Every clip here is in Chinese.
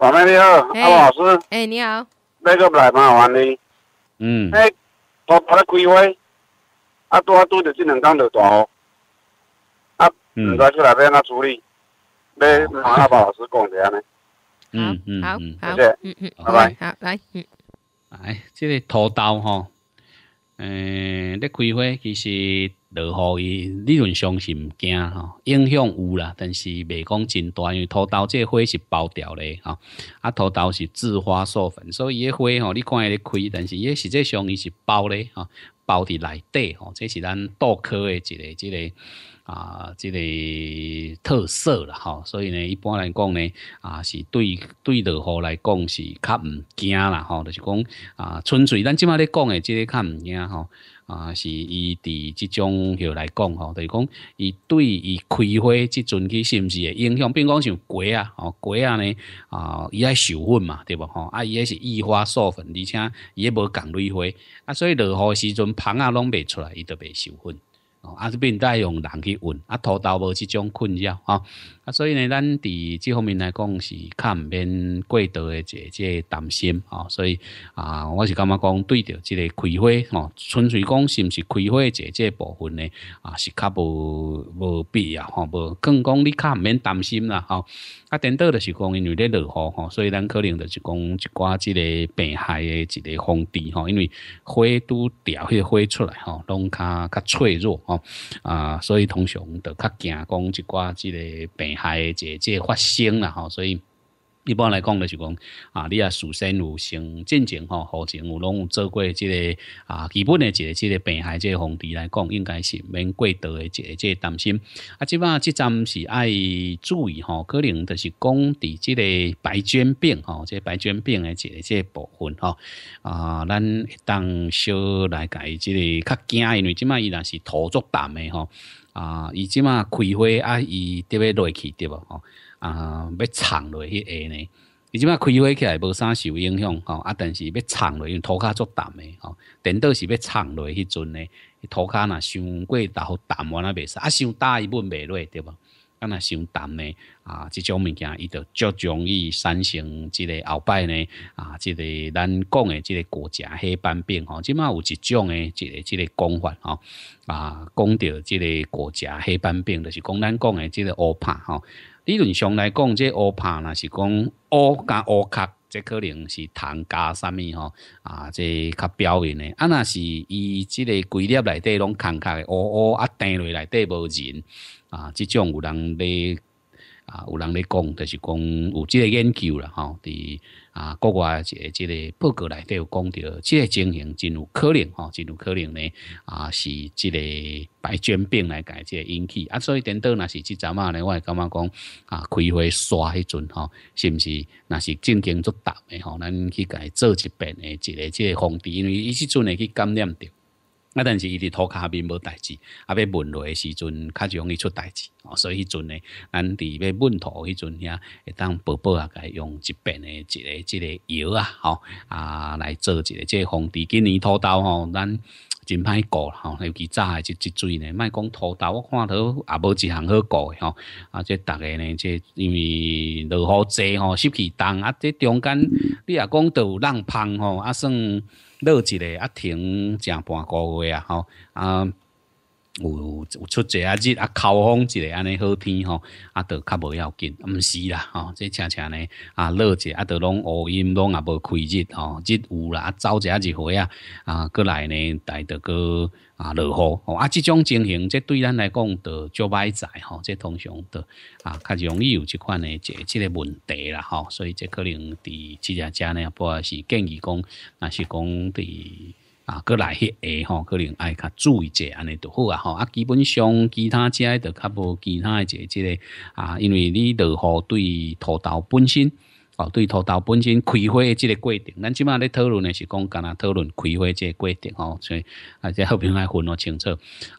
宝贝你好，阿老师，哎你好，那个来嘛，玩嗯，哎，我把它归位，啊多少的智能空调，啊，嗯，拿出来俾他处理，你麻烦老师讲一下呢，嗯，好，好，嗯嗯，拜拜，好来，嗯，哎，这个土豆哈，嗯，咧开会其实。落雨伊，理论上是毋惊吼，影响有啦，但是未讲真大，因为土豆这花是包掉咧吼，啊土豆是自花授粉，所以个花吼你看伊咧开，但是伊实际上伊是包咧吼，包伫内底吼，这是咱稻科的一个，一个。啊，这个特色了哈，所以呢，一般来讲呢，啊，是对对落雨来讲是较唔惊啦哈，就是讲啊，纯粹咱即马咧讲诶，即个较唔惊哈，啊，是伊伫即种许来讲哈，就是讲伊对伊开花即阵去是不是会影响，如讲像果啊哦果啊呢啊，伊爱授粉嘛，对不哈？啊，伊也是异花授粉，而且伊无讲类花啊，所以雨火时阵棚啊拢未出来，伊特袂授粉。啊，这边在用人去运，啊，拖刀无这种困扰啊，啊，所以呢，咱伫这方面来讲是较唔免过度的这这担心啊，所以啊，我是感觉讲对着这个开花吼，纯粹讲是不是开花这这部分呢啊，是较无无必要吼，无更讲你较唔免担心啦吼。啊，等到的是讲因为落雨吼，所以咱可能就是讲一挂这个病害的一个防治吼，因为花都掉个花出来吼，拢较较脆弱。哦，啊，所以通常著较惊讲一寡即个病害即即发生啦吼，所以。一般来讲就是讲啊，你啊事先有成进前吼，好前有拢有做过即个啊，基本的一个即个病害即防治来讲，应该是免过多的，即个担心啊。即嘛即站是爱注意吼，可能就是讲伫即个白绢病吼，即白绢病的即个部分吼啊。咱当小来改即个较惊，因为即嘛伊若是土作淡的吼。啊，伊即嘛开花啊，伊着要落去对无吼啊，要藏落去下呢。伊即嘛开花起来无啥受影响，吼啊，但是要藏落，因为土骹足澹的，吼。等到是要藏落迄阵呢，土骹若伤过到湿完啊，袂使啊，伤大伊本袂落对无。啊，若伤淡呢？啊，即种物件伊就较容易产生即个后摆呢？啊，即个咱讲诶，即个国家黑斑病哦，即嘛有一种诶，即个即个讲法吼啊，讲着即个国家黑斑病就是讲咱讲诶，即个乌帕吼。理论上来讲即乌帕若是讲乌加乌壳。这可能是糖加什米吼啊？这较表面的啊那是以这个规律来底拢空空的哦哦啊，带落来底无人啊，这种有人咧啊，有人咧讲，就是讲有这个研究啦吼的。啊，国外一个即个报告内底有讲着，即个情形真有可能吼，真有可能呢啊，是即个白血病来解即个引起啊，所以等到那是即阵呢，我会感觉讲啊，开会刷迄阵吼，是毋是那是正经作答诶吼，咱去伊做一遍诶，一个即个防治，因为伊即阵会去感染着。啊！但是伊伫涂骹面无代志，啊！要问落时阵，较容易出代志哦。所以迄阵呢，咱伫要问涂迄阵遐，会当宝宝啊，该用一边诶一个、一个药啊，吼啊，来做一个即个防治今年土豆吼，咱真歹顾吼，尤其早诶一、一、水呢，莫讲土豆，我看都也无一项好顾诶吼。啊！即逐个呢，即因为落雨侪吼，湿气重，啊！即中间。你啊，讲到浪芳吼，啊算落一个啊停正半个月啊，吼啊。有有出一下日啊，口风一个安尼好天吼，啊，都较无要紧，毋是啦吼，这恰恰呢啊热者啊，都拢乌阴拢也无开日吼，日有啦啊走者啊一回啊啊过来呢，但得个啊落雨，吼、啊即种情形，即对咱来讲得足歹债吼，即通常得啊较容易有即款呢一即个问题啦吼，所以这可能伫即只家呢，不是建议讲，若是讲伫。啊，过来迄下吼，可能爱较注意者安尼著好啊，吼啊，基本上其他遮著较无其他诶节，即个啊，因为你落雨对土豆本身，哦，对土豆本身开花即个过程，咱即马咧讨论诶，是讲，敢若讨论开花即个过程吼，所以啊，即后边爱分哦清楚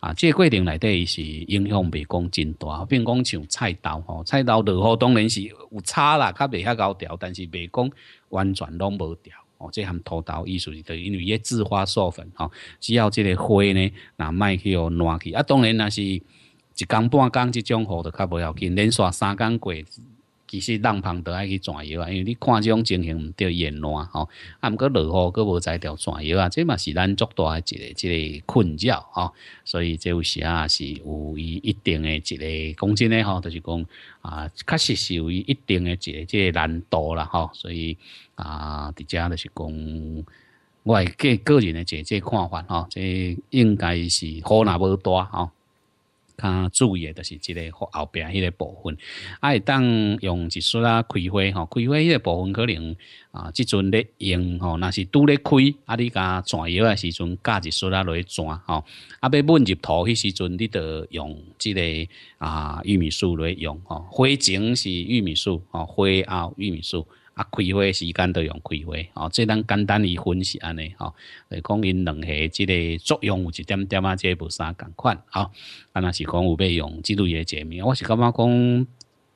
啊，即个过程内底是影响袂讲真大，并讲像菜刀吼，菜刀落好当然是有差啦，较袂遐高调，但是袂讲完全拢无调。哦，这含土豆，意思是等于因为咧自花授粉，吼，只要这个花呢，那卖去哦，烂去，啊，当然那是，一工半工即种吼，的较不要紧，连刷三工过。其实人旁都爱去转悠啊，因为你看这种情形唔叫炎热吼，啊，唔过落雨佫无在条转悠啊，这嘛是咱做大一个一个困扰吼。所以这有时啊是有一一定的一个讲真的吼，就是讲啊，确实是有一定的一个个难度啦吼，所以啊，伫遮就是讲我会个个人的一个看法吼，即应该是好难无大吼。他注意的，是即个后边迄个部分。啊，会当用一束啊，开花吼，开花迄个部分可能啊，即阵咧用吼，若是拄咧开。啊，你甲转药的时阵，加一束啊落去转吼，啊，要问入土迄时阵，你著用即个啊玉米树去用吼，花前是玉米树吼，花啊玉米树。啊，开会时间都用开会哦，这咱简单哩分析安尼会讲因两下即个作用有一点点啊，即无啥共款吼。安那是讲有要用即类诶，解明。我是感觉讲，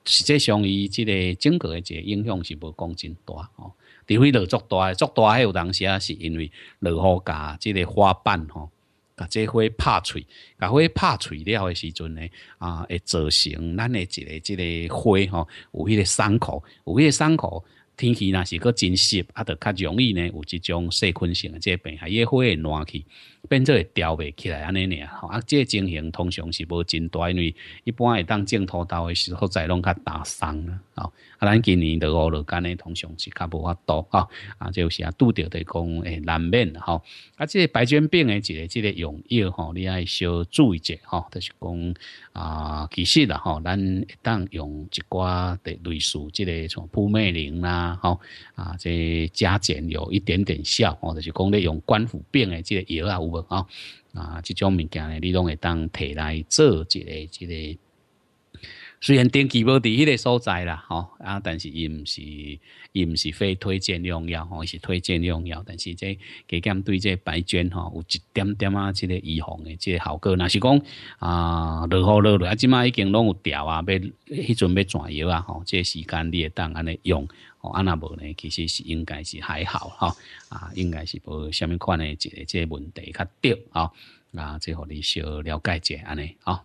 实际上伊即个整个个即影响是无讲真大哦。除非落足大，足大诶，有当时啊，是因为落雨加即个花瓣吼，甲即花拍碎，甲花拍碎了时阵呢啊，会造成咱诶一个即个花吼有迄个伤口，有迄个伤口。天气若是个真实，啊，得较容易呢，有即种细菌性诶这病还越火越暖去。变做会调袂起来安尼尔吼，啊，这情形通常是无真大，因为一般会当种土豆的时候，在弄较打伤啊。吼。啊，咱今年的五六干呢，通常是较无法多，哈，啊，有时啊，拄着的讲，诶难免，吼。啊，即个白卷病的一个即个用药，吼，你爱小注意者，吼。就是讲啊，其实啦，吼，咱一当用一寡的类似即个像扑灭灵啦，吼，啊，即加减有一点点效，哦，就是讲你用官府病的即个药啊，有。啊，啊，这种物件呢，你拢会当摕来做一个，一个。虽然登记无伫迄个所在啦，吼啊，但是伊毋是伊毋是非推荐用药，吼是推荐用药，但是这，加减对这白血吼有一点点啊，即个预防的即个效果，若是讲啊，落雨落落啊，即马已经拢有调啊，要，阵要转药啊，吼，即时间你会当安尼用，吼、啊那无呢，其实是应该是还好，吼啊，应该是无虾米款的即即问题较着吼，啊，最互你小了解一下安尼，吼。